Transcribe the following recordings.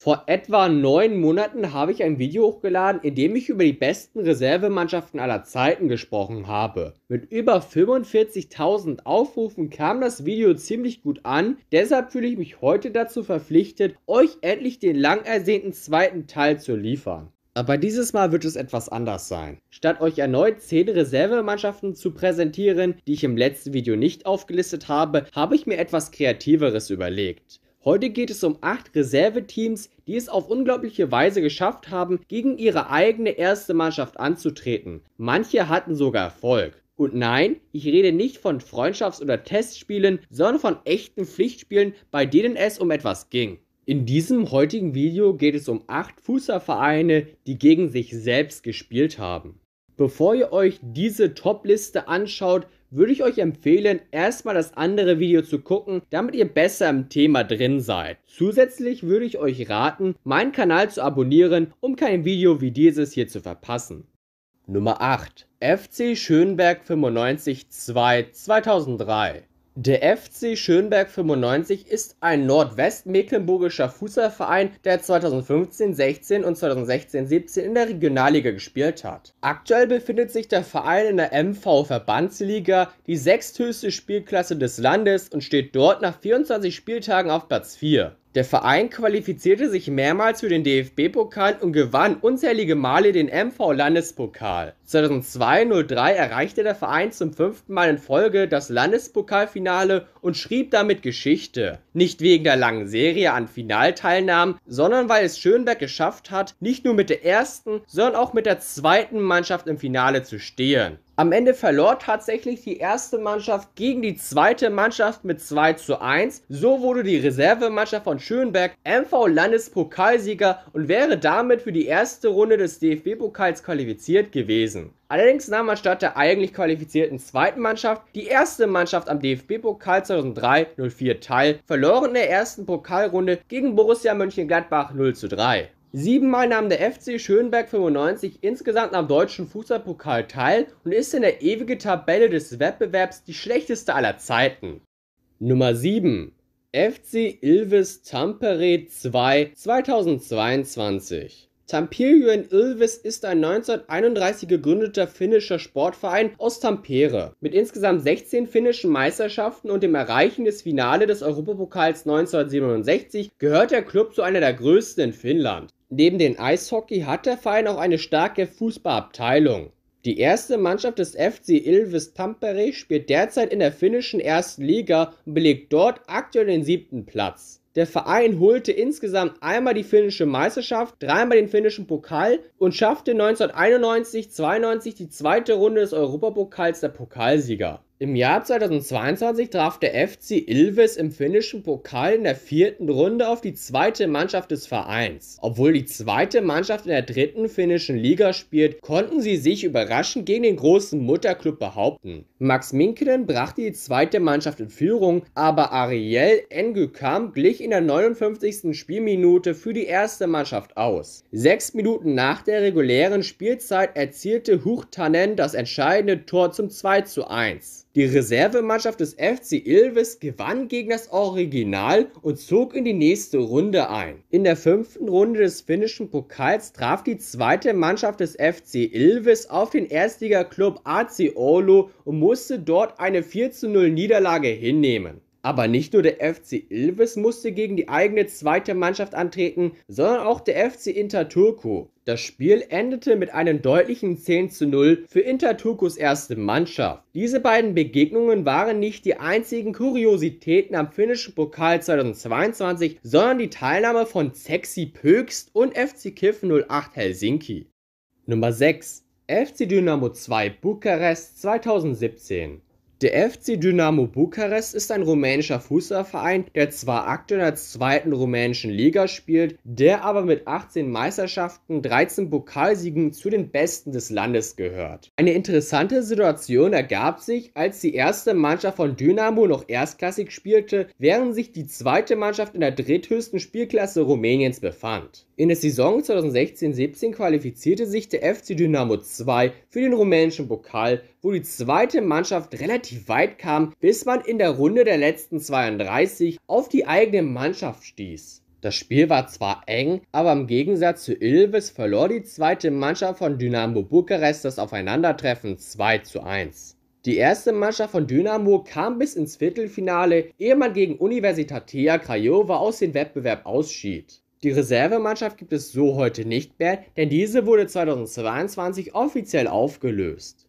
Vor etwa neun Monaten habe ich ein Video hochgeladen, in dem ich über die besten Reservemannschaften aller Zeiten gesprochen habe. Mit über 45.000 Aufrufen kam das Video ziemlich gut an, deshalb fühle ich mich heute dazu verpflichtet, euch endlich den lang ersehnten zweiten Teil zu liefern. Aber dieses Mal wird es etwas anders sein. Statt euch erneut 10 Reservemannschaften zu präsentieren, die ich im letzten Video nicht aufgelistet habe, habe ich mir etwas Kreativeres überlegt. Heute geht es um acht Reserveteams, die es auf unglaubliche Weise geschafft haben, gegen ihre eigene erste Mannschaft anzutreten. Manche hatten sogar Erfolg. Und nein, ich rede nicht von Freundschafts- oder Testspielen, sondern von echten Pflichtspielen, bei denen es um etwas ging. In diesem heutigen Video geht es um acht Fußballvereine, die gegen sich selbst gespielt haben. Bevor ihr euch diese Top-Liste anschaut, würde ich euch empfehlen, erstmal das andere Video zu gucken, damit ihr besser im Thema drin seid. Zusätzlich würde ich euch raten, meinen Kanal zu abonnieren, um kein Video wie dieses hier zu verpassen. Nummer 8 FC Schönberg 95 2 2003 der FC Schönberg 95 ist ein nordwestmecklenburgischer Fußballverein, der 2015-16 und 2016-17 in der Regionalliga gespielt hat. Aktuell befindet sich der Verein in der MV Verbandsliga, die sechsthöchste Spielklasse des Landes und steht dort nach 24 Spieltagen auf Platz 4. Der Verein qualifizierte sich mehrmals für den DFB-Pokal und gewann unzählige Male den MV-Landespokal. 2002/03 erreichte der Verein zum fünften Mal in Folge das Landespokalfinale und schrieb damit Geschichte. Nicht wegen der langen Serie an Finalteilnahmen, sondern weil es Schönberg geschafft hat, nicht nur mit der ersten, sondern auch mit der zweiten Mannschaft im Finale zu stehen. Am Ende verlor tatsächlich die erste Mannschaft gegen die zweite Mannschaft mit 2 zu 1. So wurde die Reservemannschaft von Schönberg MV Landespokalsieger und wäre damit für die erste Runde des DFB-Pokals qualifiziert gewesen. Allerdings nahm man statt der eigentlich qualifizierten zweiten Mannschaft die erste Mannschaft am DFB-Pokal 2003-04 teil, verloren in der ersten Pokalrunde gegen Borussia Mönchengladbach 0 zu 3. Siebenmal nahm der FC Schönberg 95 insgesamt am deutschen Fußballpokal teil und ist in der ewigen Tabelle des Wettbewerbs die schlechteste aller Zeiten. Nummer 7 FC Ilves Tampere 2 2022 Tamperian Ilves ist ein 1931 gegründeter finnischer Sportverein aus Tampere mit insgesamt 16 finnischen Meisterschaften und dem Erreichen des Finale des Europapokals 1967 gehört der Club zu einer der größten in Finnland. Neben dem Eishockey hat der Verein auch eine starke Fußballabteilung. Die erste Mannschaft des FC Ilves Tampere spielt derzeit in der finnischen ersten Liga und belegt dort aktuell den siebten Platz. Der Verein holte insgesamt einmal die finnische Meisterschaft, dreimal den finnischen Pokal und schaffte 1991-92 die zweite Runde des Europapokals der Pokalsieger. Im Jahr 2022 traf der FC Ilves im finnischen Pokal in der vierten Runde auf die zweite Mannschaft des Vereins. Obwohl die zweite Mannschaft in der dritten finnischen Liga spielt, konnten sie sich überraschend gegen den großen Mutterclub behaupten. Max Minkinen brachte die zweite Mannschaft in Führung, aber Ariel Engykam glich in der 59. Spielminute für die erste Mannschaft aus. Sechs Minuten nach der regulären Spielzeit erzielte Huchtanen das entscheidende Tor zum 2 zu 1. Die Reservemannschaft des FC Ilves gewann gegen das Original und zog in die nächste Runde ein. In der fünften Runde des finnischen Pokals traf die zweite Mannschaft des FC Ilves auf den Erstliga-Club AC Olo und musste dort eine 4 0 Niederlage hinnehmen. Aber nicht nur der FC Ilves musste gegen die eigene zweite Mannschaft antreten, sondern auch der FC Inter Turku. Das Spiel endete mit einem deutlichen 10 zu 0 für Interturkus erste Mannschaft. Diese beiden Begegnungen waren nicht die einzigen Kuriositäten am finnischen Pokal 2022, sondern die Teilnahme von Sexy Pöxt und FC Kiff 08 Helsinki. Nummer 6 FC Dynamo 2 Bukarest 2017 der FC Dynamo Bukarest ist ein rumänischer Fußballverein, der zwar aktuell in der zweiten rumänischen Liga spielt, der aber mit 18 Meisterschaften, 13 Pokalsiegen zu den besten des Landes gehört. Eine interessante Situation ergab sich, als die erste Mannschaft von Dynamo noch erstklassig spielte, während sich die zweite Mannschaft in der dritthöchsten Spielklasse Rumäniens befand. In der Saison 2016-17 qualifizierte sich der FC Dynamo 2 für den rumänischen Pokal, wo die zweite Mannschaft relativ relativ weit kam, bis man in der Runde der letzten 32 auf die eigene Mannschaft stieß. Das Spiel war zwar eng, aber im Gegensatz zu Ilves verlor die zweite Mannschaft von Dynamo Bukarest das Aufeinandertreffen 2 zu 1. Die erste Mannschaft von Dynamo kam bis ins Viertelfinale, ehe man gegen Universitatea Craiova aus dem Wettbewerb ausschied. Die Reservemannschaft gibt es so heute nicht mehr, denn diese wurde 2022 offiziell aufgelöst.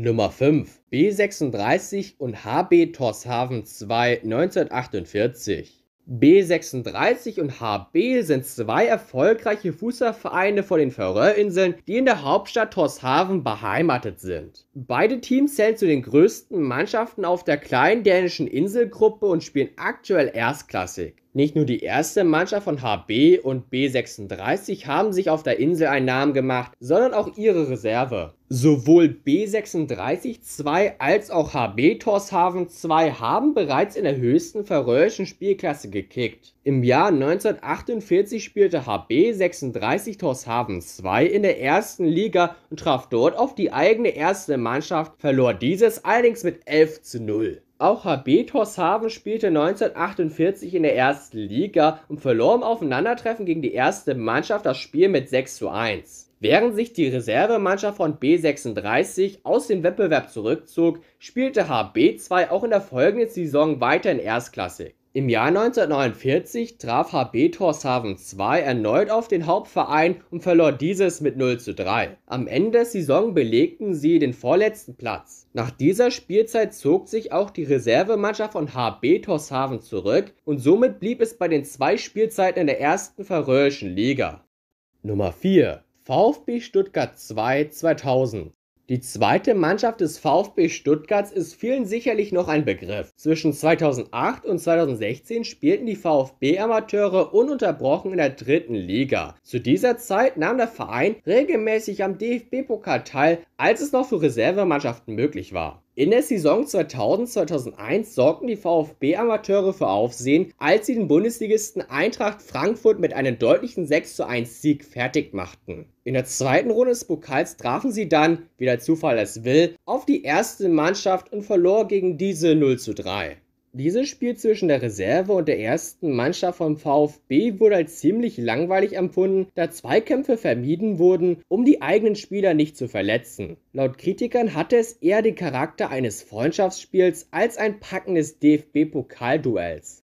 Nummer 5 B36 und HB Torshaven 2 1948. B36 und HB sind zwei erfolgreiche Fußballvereine von den Färöerinseln, die in der Hauptstadt Torshaven beheimatet sind. Beide Teams zählen zu den größten Mannschaften auf der kleinen dänischen Inselgruppe und spielen aktuell erstklassig. Nicht nur die erste Mannschaft von HB und B36 haben sich auf der Insel einen Namen gemacht, sondern auch ihre Reserve. Sowohl B36 2 als auch HB Torshaven 2 haben bereits in der höchsten färöischen Spielklasse gekickt. Im Jahr 1948 spielte HB 36 Torshaven 2 in der ersten Liga und traf dort auf die eigene erste Mannschaft, verlor dieses allerdings mit 11 zu 0. Auch HB Torshaven spielte 1948 in der ersten Liga und verlor im Aufeinandertreffen gegen die erste Mannschaft das Spiel mit 6 zu 1. Während sich die Reservemannschaft von B36 aus dem Wettbewerb zurückzog, spielte HB2 auch in der folgenden Saison weiter in Erstklassik. Im Jahr 1949 traf HB Tórshavn 2 erneut auf den Hauptverein und verlor dieses mit 0 zu 3. Am Ende der Saison belegten sie den vorletzten Platz. Nach dieser Spielzeit zog sich auch die Reservemannschaft von HB Tórshavn zurück und somit blieb es bei den zwei Spielzeiten in der ersten färöischen Liga. Nummer 4 VfB Stuttgart 2 2000. Die zweite Mannschaft des VfB Stuttgarts ist vielen sicherlich noch ein Begriff. Zwischen 2008 und 2016 spielten die VfB-Amateure ununterbrochen in der dritten Liga. Zu dieser Zeit nahm der Verein regelmäßig am DFB-Pokal teil, als es noch für Reservemannschaften möglich war. In der Saison 2000-2001 sorgten die VfB-Amateure für Aufsehen, als sie den Bundesligisten Eintracht Frankfurt mit einem deutlichen 61 Sieg fertig machten. In der zweiten Runde des Pokals trafen sie dann, wie der Zufall es will, auf die erste Mannschaft und verlor gegen diese 0:3. Dieses Spiel zwischen der Reserve und der ersten Mannschaft vom VfB wurde als ziemlich langweilig empfunden, da Zweikämpfe vermieden wurden, um die eigenen Spieler nicht zu verletzen. Laut Kritikern hatte es eher den Charakter eines Freundschaftsspiels als ein packendes DFB-Pokalduells.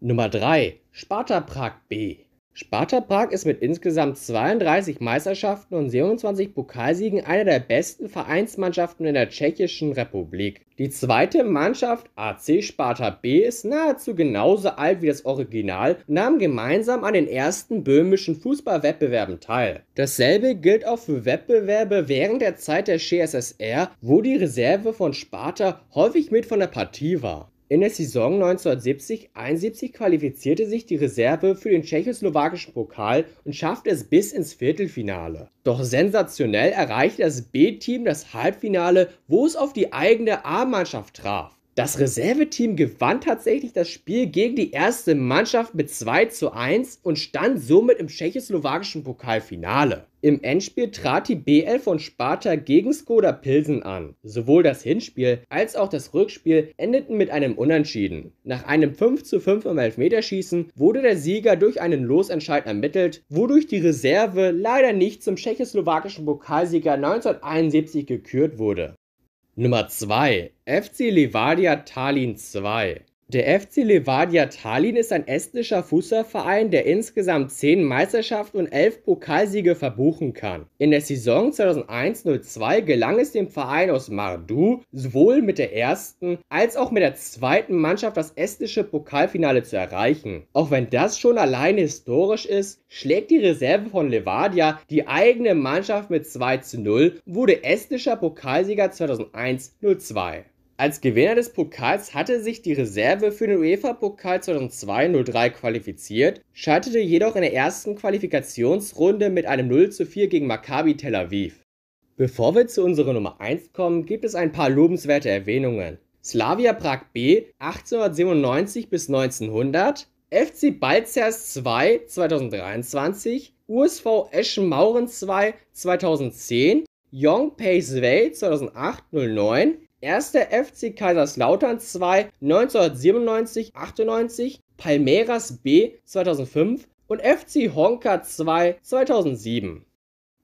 Nummer 3 Sparta Prag B Sparta Prag ist mit insgesamt 32 Meisterschaften und 27 Pokalsiegen eine der besten Vereinsmannschaften in der Tschechischen Republik. Die zweite Mannschaft AC Sparta B ist nahezu genauso alt wie das Original und nahm gemeinsam an den ersten böhmischen Fußballwettbewerben teil. Dasselbe gilt auch für Wettbewerbe während der Zeit der CSSR, wo die Reserve von Sparta häufig mit von der Partie war. In der Saison 1970/71 qualifizierte sich die Reserve für den tschechoslowakischen Pokal und schaffte es bis ins Viertelfinale. Doch sensationell erreichte das B-Team das Halbfinale, wo es auf die eigene A-Mannschaft traf. Das Reserveteam gewann tatsächlich das Spiel gegen die erste Mannschaft mit 2 zu 1 und stand somit im tschechoslowakischen Pokalfinale. Im Endspiel trat die BL von Sparta gegen Skoda Pilsen an. Sowohl das Hinspiel als auch das Rückspiel endeten mit einem Unentschieden. Nach einem 5:5 im Elfmeterschießen wurde der Sieger durch einen Losentscheid ermittelt, wodurch die Reserve leider nicht zum tschechoslowakischen Pokalsieger 1971 gekürt wurde. Nummer 2 FC Levadia Tallinn 2 der FC Levadia Tallinn ist ein estnischer Fußballverein, der insgesamt 10 Meisterschaften und 11 Pokalsiege verbuchen kann. In der Saison 2001-02 gelang es dem Verein aus Mardu sowohl mit der ersten als auch mit der zweiten Mannschaft das estnische Pokalfinale zu erreichen. Auch wenn das schon alleine historisch ist, schlägt die Reserve von Levadia die eigene Mannschaft mit 2 zu 0, wurde estnischer Pokalsieger 2001-02. Als Gewinner des Pokals hatte sich die Reserve für den UEFA-Pokal 2002-03 qualifiziert, scheiterte jedoch in der ersten Qualifikationsrunde mit einem 0 zu 4 gegen Maccabi Tel Aviv. Bevor wir zu unserer Nummer 1 kommen, gibt es ein paar lobenswerte Erwähnungen. Slavia Prag B 1897 bis 1900, FC Balzers 2 2023, USV Eschenmauren 2 2010, Young Pei 2008-09, Erster FC Kaiserslautern 2 1997, 98, Palmeiras B 2005 und FC Honka 2 2007.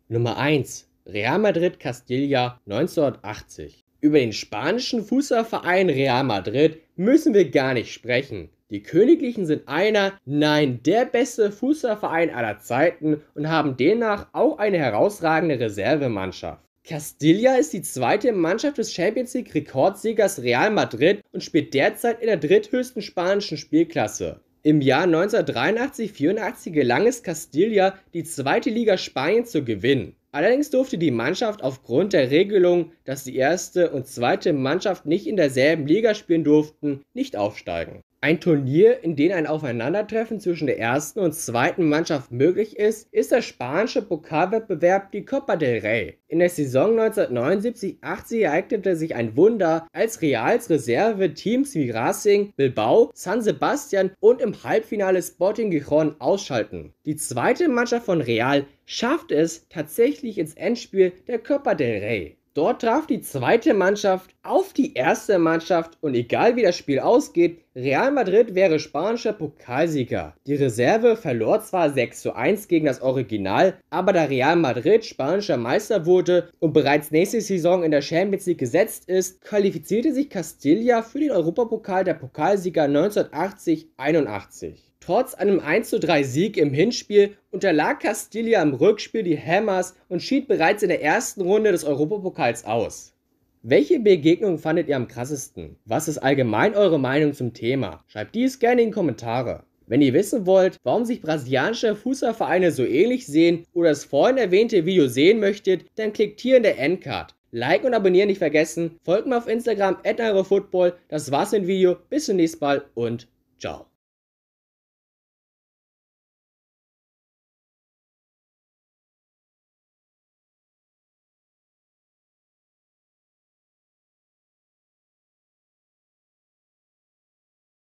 Nummer 1. Real Madrid Castilla 1980. Über den spanischen Fußballverein Real Madrid müssen wir gar nicht sprechen. Die Königlichen sind einer, nein, der beste Fußballverein aller Zeiten und haben demnach auch eine herausragende Reservemannschaft. Castilla ist die zweite Mannschaft des Champions League-Rekordsiegers Real Madrid und spielt derzeit in der dritthöchsten spanischen Spielklasse. Im Jahr 1983-84 gelang es Castilla, die zweite Liga Spaniens zu gewinnen. Allerdings durfte die Mannschaft aufgrund der Regelung, dass die erste und zweite Mannschaft nicht in derselben Liga spielen durften, nicht aufsteigen. Ein Turnier, in dem ein Aufeinandertreffen zwischen der ersten und zweiten Mannschaft möglich ist, ist der spanische Pokalwettbewerb die Copa del Rey. In der Saison 1979-80 ereignete sich ein Wunder, als Reals Reserve Teams wie Racing, Bilbao, San Sebastian und im Halbfinale Sporting Gijón ausschalten. Die zweite Mannschaft von Real schafft es tatsächlich ins Endspiel der Copa del Rey. Dort traf die zweite Mannschaft auf die erste Mannschaft und egal wie das Spiel ausgeht, Real Madrid wäre spanischer Pokalsieger. Die Reserve verlor zwar 6 zu 1 gegen das Original, aber da Real Madrid spanischer Meister wurde und bereits nächste Saison in der Champions League gesetzt ist, qualifizierte sich Castilla für den Europapokal der Pokalsieger 1980-81. Trotz einem 13 Sieg im Hinspiel unterlag Castilla im Rückspiel die Hammers und schied bereits in der ersten Runde des Europapokals aus. Welche Begegnung fandet ihr am krassesten? Was ist allgemein eure Meinung zum Thema? Schreibt dies gerne in die Kommentare. Wenn ihr wissen wollt, warum sich brasilianische Fußballvereine so ähnlich sehen oder das vorhin erwähnte Video sehen möchtet, dann klickt hier in der Endcard. Like und abonnieren nicht vergessen. Folgt mir auf Instagram, football. Das war's mit dem Video. Bis zum nächsten Mal und ciao.